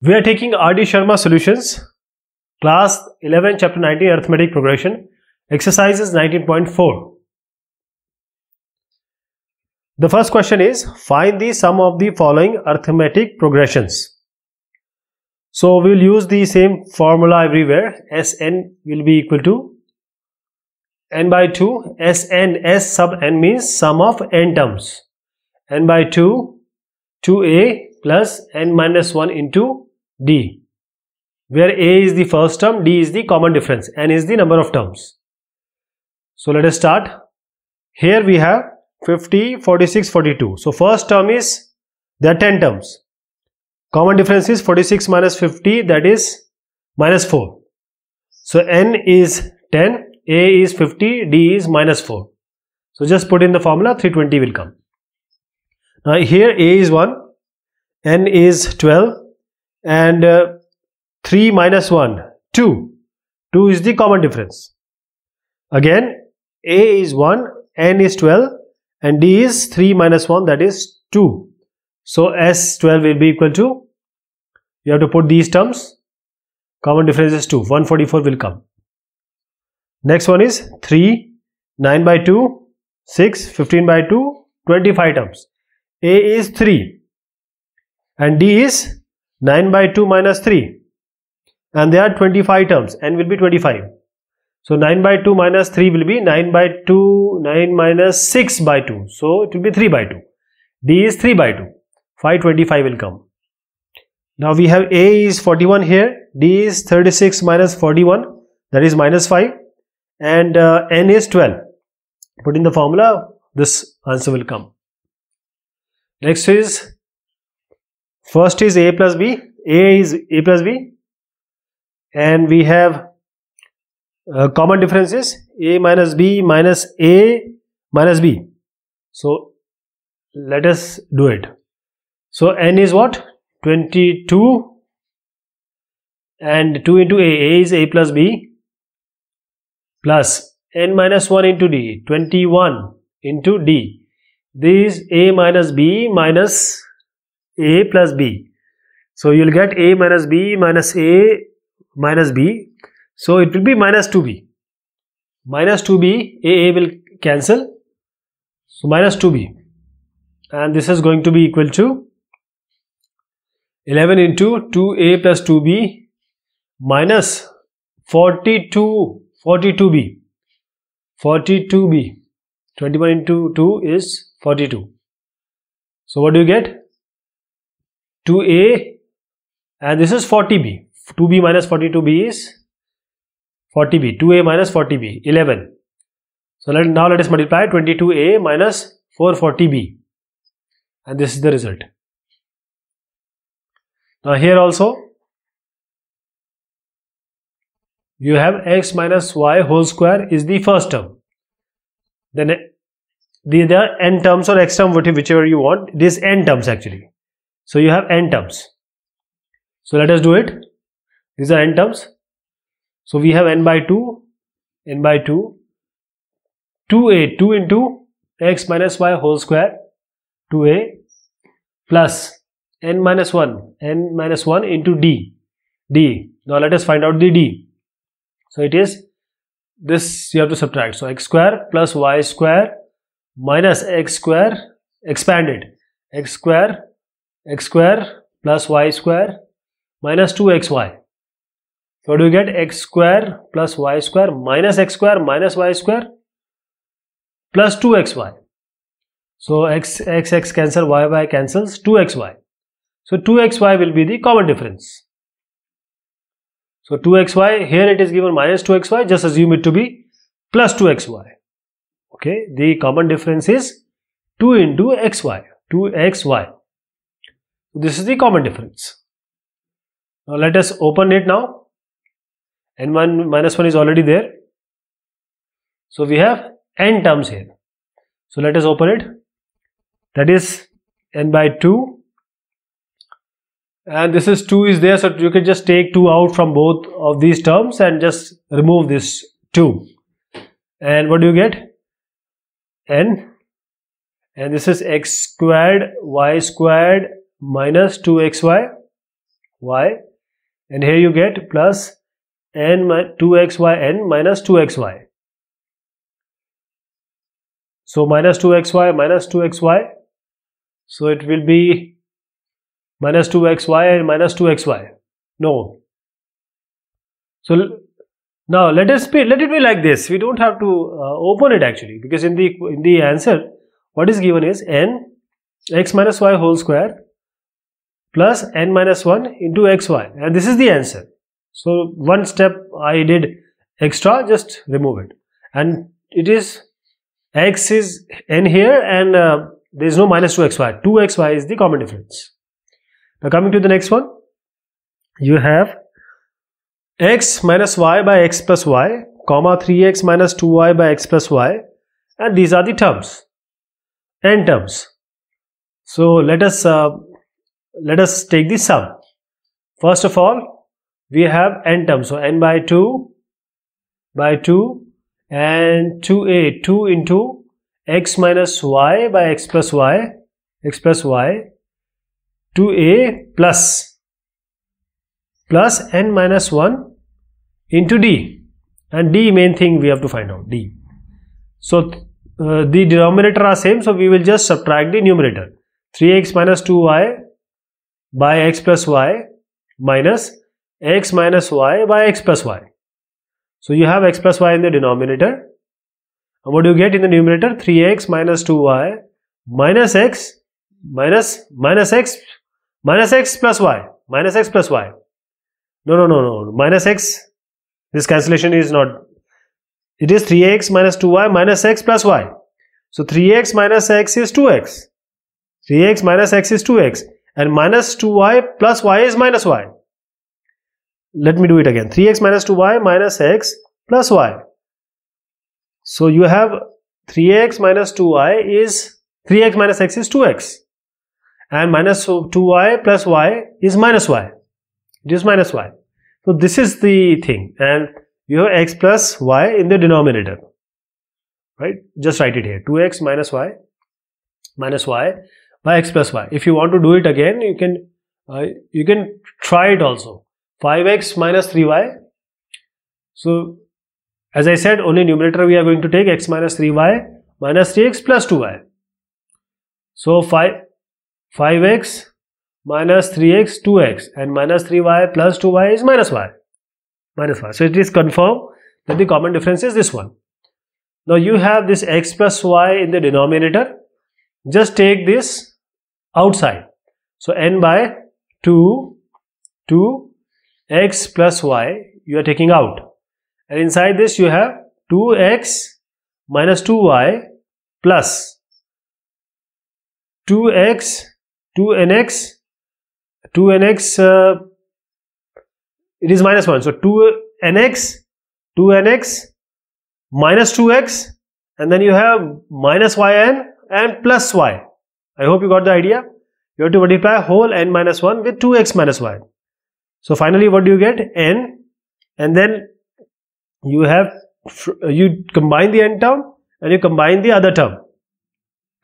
We are taking R.D. Sharma Solutions, Class 11, Chapter 19, Arithmetic Progression, Exercise is 19.4. The first question is, find the sum of the following arithmetic progressions. So, we will use the same formula everywhere, Sn will be equal to n by 2, Sn, S sub n means sum of n terms, n by 2, 2a plus n minus 1 into D where A is the first term, D is the common difference, N is the number of terms. So let us start. Here we have 50, 46, 42. So first term is, there are 10 terms. Common difference is 46 minus 50 that is minus 4. So N is 10, A is 50, D is minus 4. So just put in the formula 320 will come. Now here A is 1, N is 12, and uh, 3 minus 1 2 2 is the common difference again a is 1 n is 12 and d is 3 minus 1 that is 2 so s12 will be equal to you have to put these terms common difference is 2 144 will come next one is 3 9 by 2 6 15 by 2 25 terms a is 3 and d is 9 by 2 minus 3 and there are 25 terms n will be 25 so 9 by 2 minus 3 will be 9 by 2 9 minus 6 by 2 so it will be 3 by 2 d is 3 by 2 525 will come now we have a is 41 here d is 36 minus 41 that is minus 5 and uh, n is 12 put in the formula this answer will come next is First is A plus B. A is A plus B. And we have uh, common differences A minus B minus A minus B. So let us do it. So N is what? 22 and 2 into A. A is A plus B plus N minus 1 into D. 21 into D. This is A minus B minus a plus b. So you'll get a minus b minus a minus b. So it will be minus 2b. Minus 2b, a a will cancel. So minus 2b. And this is going to be equal to 11 into 2a plus 2b minus 42, 42b. 42b. 21 into 2 is 42. So what do you get? 2a and this is 40b 2b minus 42b is 40b 2a minus 40b 11 so let, now let us multiply 22a minus 440b and this is the result now here also you have x minus y whole square is the first term then the, the n terms or x term whichever you want this n terms actually so you have n terms. So let us do it. These are n terms. So we have n by 2, n by 2, 2a, 2 into x minus y whole square, 2a plus n minus 1, n minus 1 into d, d. Now let us find out the d. So it is this you have to subtract. So x square plus y square minus x square expanded, x square x square plus y square minus 2xy. So do you get? x square plus y square minus x square minus y square plus 2xy. So x, x, x cancel, y, y cancels 2xy. So 2xy will be the common difference. So 2xy, here it is given minus 2xy, just assume it to be plus 2xy. Okay, the common difference is 2 into xy, 2xy. This is the common difference. Now let us open it now. N1 minus 1 is already there. So we have n terms here. So let us open it. That is n by 2. And this is 2 is there. So you can just take 2 out from both of these terms and just remove this 2. And what do you get? n. And this is x squared, y squared, minus 2xy y and here you get plus n 2xy n minus 2xy so minus 2xy minus 2xy so it will be minus 2xy and minus 2xy no so now let us be let it be like this we don't have to uh, open it actually because in the in the answer what is given is n x minus y whole square plus n minus 1 into xy and this is the answer. So one step I did extra just remove it and it is x is n here and uh, there is no minus 2xy 2xy is the common difference. Now coming to the next one you have x minus y by x plus y comma 3x minus 2y by x plus y and these are the terms n terms. So let us uh, let us take the sum. First of all, we have n terms. So n by 2 by 2 and 2a 2 into x minus y by x plus y x plus y 2a plus plus n minus 1 into d and d main thing we have to find out d. So uh, the denominator are same so we will just subtract the numerator 3x minus 2y by x plus y minus x minus y by x plus y. So you have x plus y in the denominator. And what do you get in the numerator? 3x minus 2y minus x minus minus x minus x plus y minus x plus y. No, no, no, no. Minus x. This cancellation is not. It is 3x minus 2y minus x plus y. So 3x minus x is 2x. 3x minus x is 2x and minus 2y plus y is minus y. Let me do it again. 3x minus 2y minus x plus y. So you have 3x minus 2y is 3x minus x is 2x and minus 2y plus y is minus y. It is minus y. So this is the thing and you have x plus y in the denominator. Right? Just write it here. 2x minus y minus y by x plus y if you want to do it again you can uh, you can try it also 5x minus 3y so as i said only numerator we are going to take x minus 3y minus 3x plus 2y so 5 5x minus 3x 2x and minus 3y plus 2y is minus y minus y so it is confirmed that the common difference is this one now you have this x plus y in the denominator just take this outside. So n by 2, 2 x plus y you are taking out and inside this you have 2x minus 2y plus 2x 2nx 2nx uh, it is minus 1 so 2nx 2nx minus 2x and then you have minus yn and plus y I hope you got the idea. You have to multiply whole n minus 1 with 2x minus y. So finally what do you get? n and then you have you combine the n term and you combine the other term.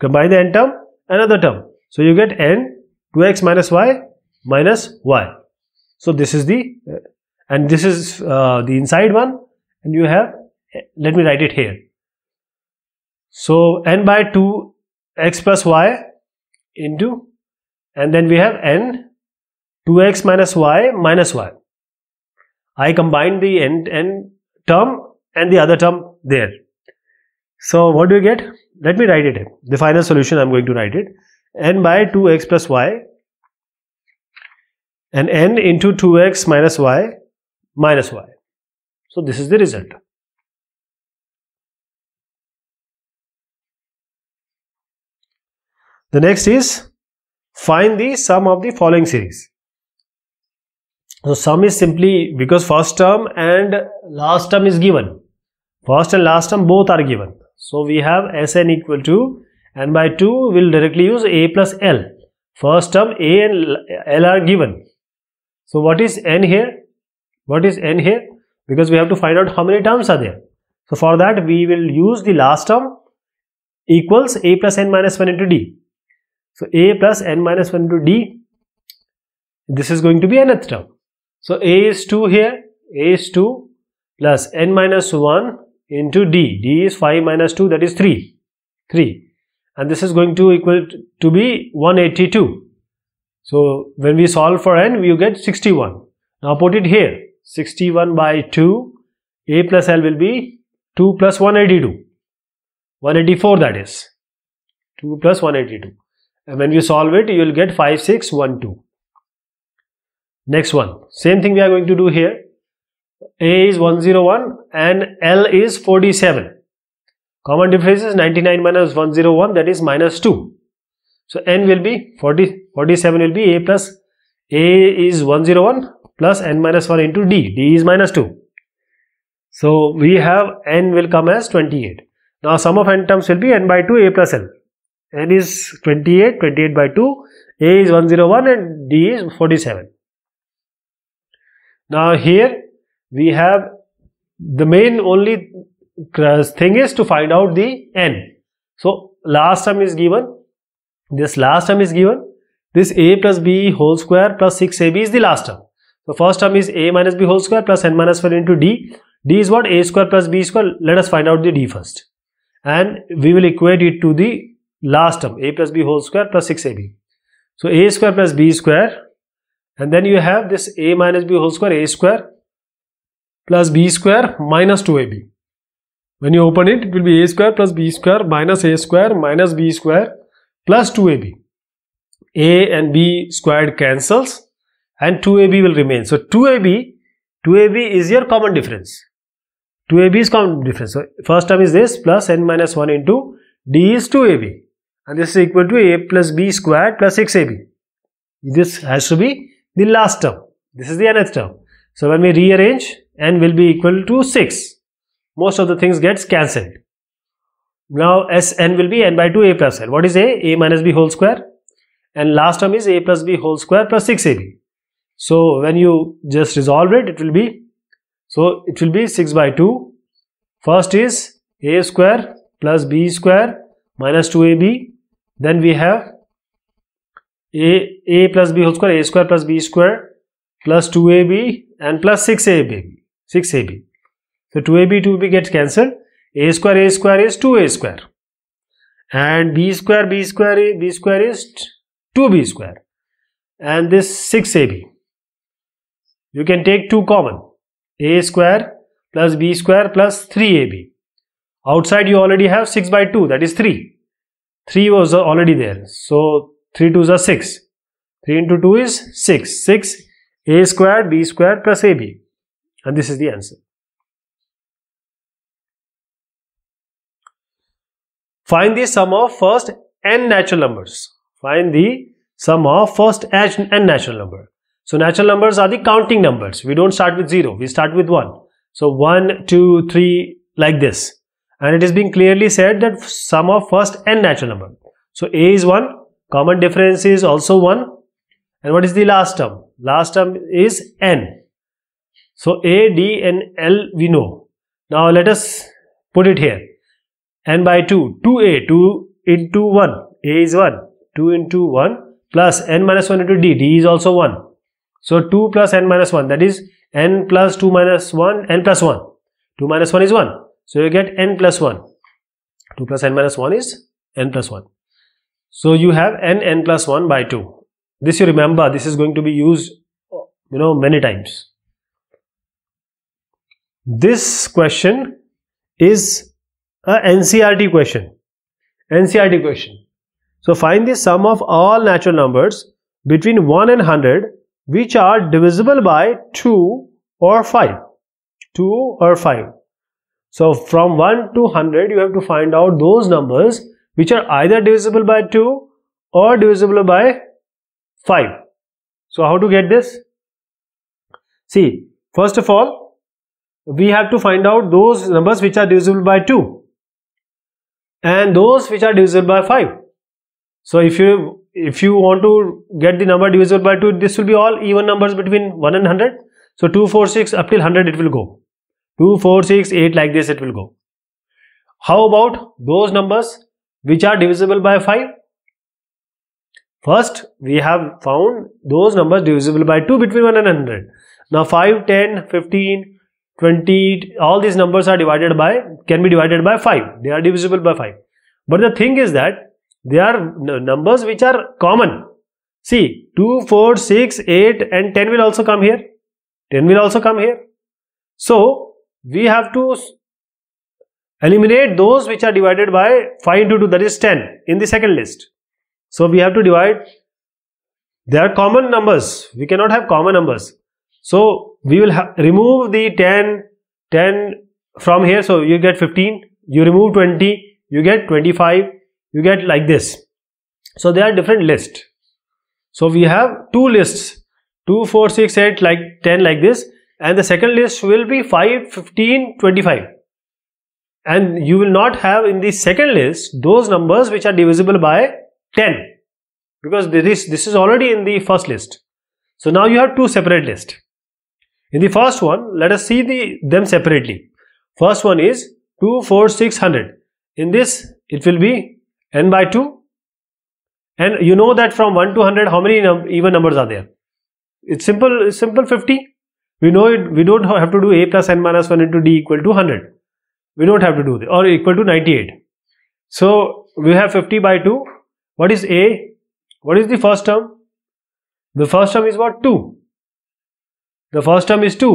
Combine the n term another term. So you get n 2x minus y minus y. So this is the uh, and this is uh, the inside one and you have let me write it here. So n by 2 x plus y into and then we have n 2x minus y minus y. I combine the n, n term and the other term there. So what do we get? Let me write it in. The final solution I'm going to write it. n by 2x plus y and n into 2x minus y minus y. So this is the result. The next is find the sum of the following series. So sum is simply because first term and last term is given. First and last term both are given. So we have Sn equal to and by 2 we'll directly use A plus L. First term A and L are given. So what is N here? What is N here? Because we have to find out how many terms are there. So for that we will use the last term equals A plus N minus 1 into D. So a plus n minus 1 to d, this is going to be nth term. So a is 2 here, a is 2 plus n minus 1 into d, d is 5 minus 2 that is 3, 3 and this is going to equal to be 182. So when we solve for n, we get 61. Now put it here, 61 by 2, a plus l will be 2 plus 182, 184 that is, 2 plus 182 and when you solve it you will get 5612 next one same thing we are going to do here a is 101 and l is 47 common difference is 99 minus 101 that is minus 2 so n will be 40 47 will be a plus a is 101 plus n minus 1 into d d is minus 2 so we have n will come as 28 now sum of n terms will be n by 2 a plus l n is 28 28 by 2 a is 101 and d is 47 now here we have the main only thing is to find out the n so last term is given this last term is given this a plus b whole square plus 6ab is the last term the first term is a minus b whole square plus n minus 1 into d d is what a square plus b square let us find out the d first and we will equate it to the last term a plus b whole square plus 6ab. So a square plus b square and then you have this a minus b whole square a square plus b square minus 2ab. When you open it, it will be a square plus b square minus a square minus b square plus 2ab. a and b squared cancels and 2ab will remain. So 2ab, 2ab is your common difference. 2ab is common difference. So first term is this plus n minus 1 into d is 2ab and this is equal to a plus b squared plus 6ab. This has to be the last term. This is the nth term. So when we rearrange n will be equal to 6. Most of the things gets cancelled. Now Sn will be n by 2a plus l. What is a? a minus b whole square and last term is a plus b whole square plus 6ab. So when you just resolve it, it will be so it will be 6 by 2. First is a square plus b square minus 2ab then we have a a plus b whole square a square plus b square plus 2ab and plus 6ab 6ab so 2ab 2 b gets cancelled a square a square is 2a square and b square b square b square is 2b square and this 6ab you can take 2 common a square plus b square plus 3ab outside you already have 6 by 2 that is 3 3 was already there. So 3 2s are 6. 3 into 2 is 6. 6 a squared b squared plus ab. And this is the answer. Find the sum of first n natural numbers. Find the sum of first n natural number. So natural numbers are the counting numbers. We don't start with 0. We start with 1. So 1, 2, 3 like this and it is being clearly said that sum of first n natural number so a is 1 common difference is also 1 and what is the last term last term is n so a d and l we know now let us put it here n by 2 2a 2 into 1 a is 1 2 into 1 plus n minus 1 into d d is also 1 so 2 plus n minus 1 that is n plus 2 minus 1 n plus 1 2 minus 1 is 1 so you get n plus 1. 2 plus n minus 1 is n plus 1. So you have n n plus 1 by 2. This you remember, this is going to be used you know many times. This question is a NCRT question. NCRT question. So find the sum of all natural numbers between 1 and 100 which are divisible by 2 or 5. 2 or 5. So from 1 to 100, you have to find out those numbers which are either divisible by 2 or divisible by 5. So how to get this? See, first of all, we have to find out those numbers which are divisible by 2 and those which are divisible by 5. So if you if you want to get the number divisible by 2, this will be all even numbers between 1 and 100. So 2, 4, 6 up till 100 it will go. 2, 4, 6, 8 like this it will go. How about those numbers which are divisible by 5? First, we have found those numbers divisible by 2 between 1 and 100. Now 5, 10, 15, 20, all these numbers are divided by, can be divided by 5. They are divisible by 5. But the thing is that they are numbers which are common. See, 2, 4, 6, 8 and 10 will also come here. 10 will also come here. So, we have to eliminate those which are divided by 5 into 2 that is 10 in the second list. So we have to divide. They are common numbers. We cannot have common numbers. So we will remove the 10, 10 from here. So you get 15. You remove 20. You get 25. You get like this. So they are different list. So we have two lists. 2, 4, 6, 8 like 10 like this and the second list will be 5 15 25 and you will not have in the second list those numbers which are divisible by 10 because this this is already in the first list so now you have two separate lists in the first one let us see the them separately first one is 2 4 600 in this it will be n by 2 and you know that from 1 to 100 how many num even numbers are there it's simple it's simple 50 we know it we don't have to do a plus n minus 1 into d equal to 100 we don't have to do this or equal to 98 so we have 50 by 2 what is a what is the first term the first term is what 2 the first term is 2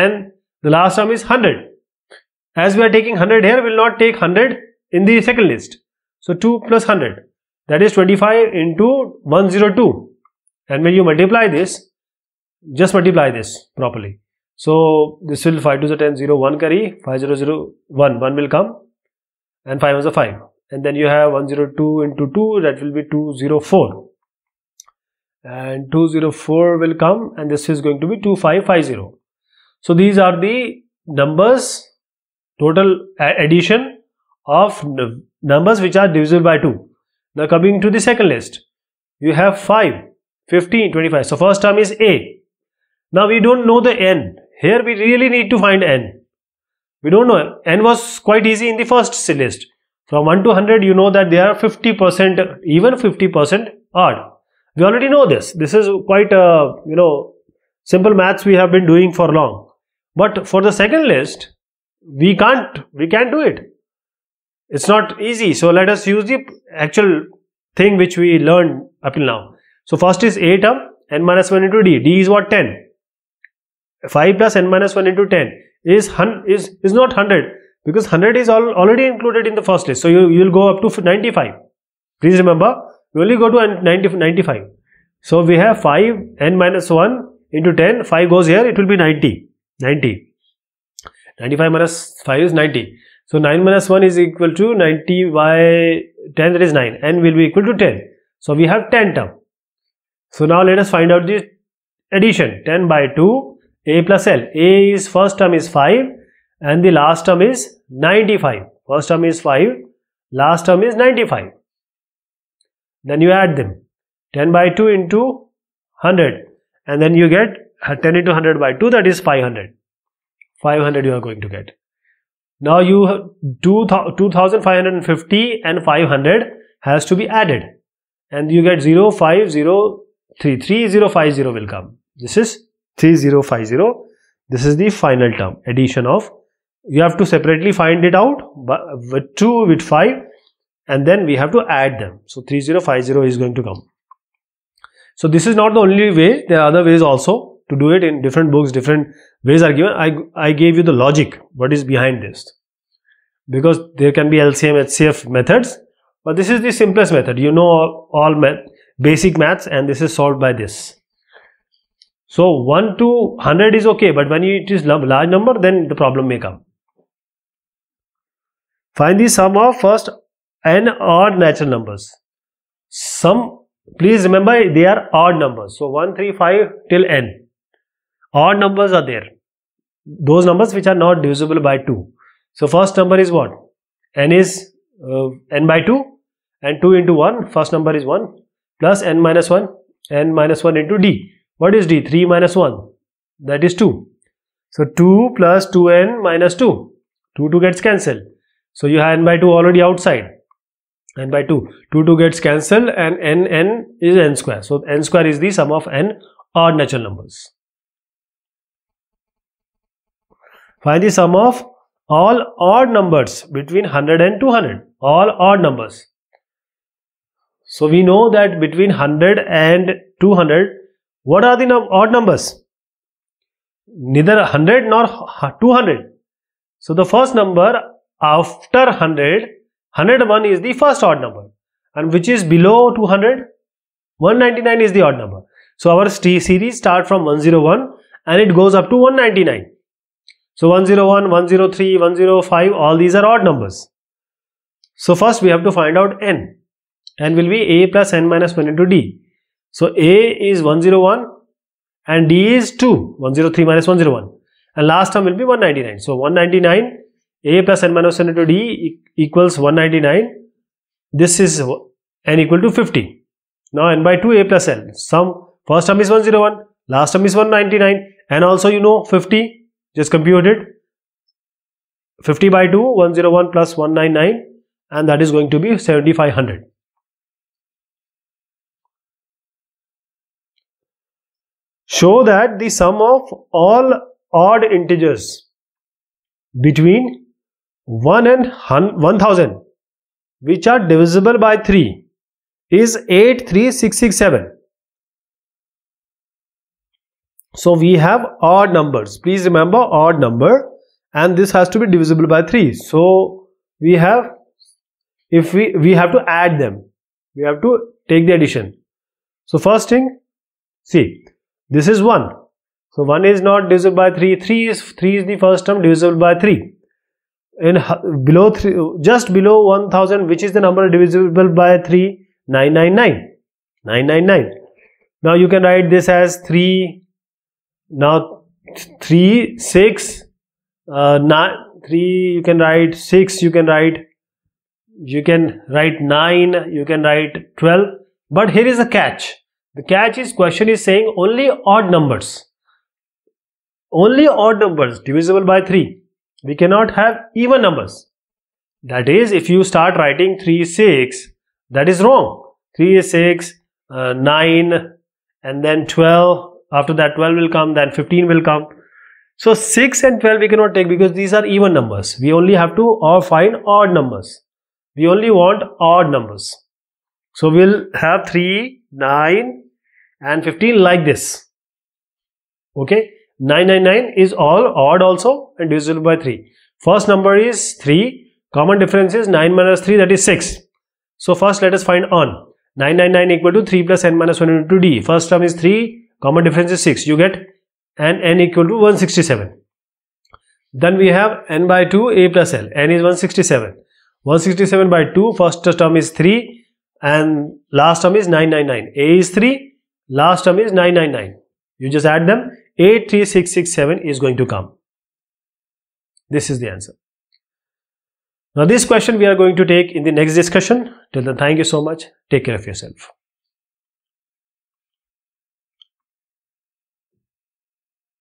and the last term is 100 as we are taking 100 here we will not take 100 in the second list so 2 plus 100 that is 25 into 102 and when you multiply this just multiply this properly. So this will 5 to the 10, 0, 1 carry, 5, 0, 0, 1, 1 will come and 5 is a 5. And then you have 102 into 2, that will be 204. And 204 will come and this is going to be 2550. So these are the numbers, total addition of numbers which are divisible by 2. Now coming to the second list, you have 5, 15, 25. So first term is A. Now we don't know the n. Here we really need to find n. We don't know. n was quite easy in the first list. From 1 to 100 you know that they are 50% even 50% odd. We already know this. This is quite a uh, you know simple maths we have been doing for long. But for the second list we can't we can't do it. It's not easy. So let us use the actual thing which we learned up till now. So first is a term n minus 1 into d. d is what 10. 5 plus n minus 1 into 10 is, is, is not 100 because 100 is all, already included in the first list. So you, you will go up to 95. Please remember, you only go to 90, 95. So we have 5 n minus 1 into 10, 5 goes here, it will be 90. 90. 95 minus 5 is 90. So 9 minus 1 is equal to 90 by 10 that is 9 n will be equal to 10. So we have 10 term. So now let us find out the addition 10 by 2 a plus l a is first term is 5 and the last term is 95 first term is 5 last term is 95 then you add them 10 by 2 into 100 and then you get 10 into 100 by 2 that is 500 500 you are going to get now you do 2550 and 500 has to be added and you get 05033 will come this is 3050 this is the final term addition of you have to separately find it out but with 2 with 5 and then we have to add them so 3050 is going to come so this is not the only way there are other ways also to do it in different books different ways are given i i gave you the logic what is behind this because there can be lcm hcf methods but this is the simplest method you know all, all math, basic maths and this is solved by this so 1 to 100 is okay, but when it is large number, then the problem may come. Find the sum of first n odd natural numbers. Sum, please remember they are odd numbers. So 1, 3, 5 till n. Odd numbers are there. Those numbers which are not divisible by 2. So first number is what? n is uh, n by 2 and 2 into 1. First number is 1 plus n minus 1 n minus 1 into d what is d? 3 minus 1. That is 2. So 2 plus 2n minus 2. 2 2 gets cancelled. So you have n by 2 already outside. n by 2. 2 2 gets cancelled and n n is n square. So n square is the sum of n odd natural numbers. Find the sum of all odd numbers between 100 and 200. All odd numbers. So we know that between 100 and 200 what are the odd numbers? Neither 100 nor 200. So the first number after 100, 101 is the first odd number and which is below 200, 199 is the odd number. So our series start from 101 and it goes up to 199. So 101, 103, 105 all these are odd numbers. So first we have to find out n. n will be a plus n minus 1 into d. So A is 101 and D is 2, 103 minus 101. And last term will be 199. So 199, A plus n minus n into d equals 199. This is n equal to 50. Now n by 2 A plus n. Sum first term is 101, last term is 199 and also you know 50. Just compute it. 50 by 2, 101 plus 199 and that is going to be 7500. show that the sum of all odd integers between 1 and 1000 which are divisible by 3 is 83667 so we have odd numbers please remember odd number and this has to be divisible by 3 so we have if we we have to add them we have to take the addition so first thing see this is 1. So 1 is not divisible by 3. 3 is 3 is the first term divisible by 3. In below 3, just below 1000, which is the number divisible by 3? 999. 999. Now you can write this as 3. Now 3, 6, uh, nine, 3, you can write 6, you can write, you can write 9, you can write 12. But here is a catch the catch is question is saying only odd numbers. Only odd numbers divisible by 3. We cannot have even numbers. That is, if you start writing 3, 6, that is wrong. 3 is 6, uh, 9, and then 12. After that, 12 will come, then 15 will come. So 6 and 12 we cannot take because these are even numbers. We only have to or uh, find odd numbers. We only want odd numbers. So we'll have 3, 9, and 15 like this okay 999 is all odd also and divisible by 3 first number is 3 common difference is 9 minus 3 that is 6 so first let us find on 999 equal to 3 plus n minus 1 into d first term is 3 common difference is 6 you get and n equal to 167 then we have n by 2 a plus l n is 167 167 by 2 first term is 3 and last term is 999 a is 3 Last term is 999. You just add them. 83667 is going to come. This is the answer. Now this question we are going to take in the next discussion. Till then, thank you so much. Take care of yourself.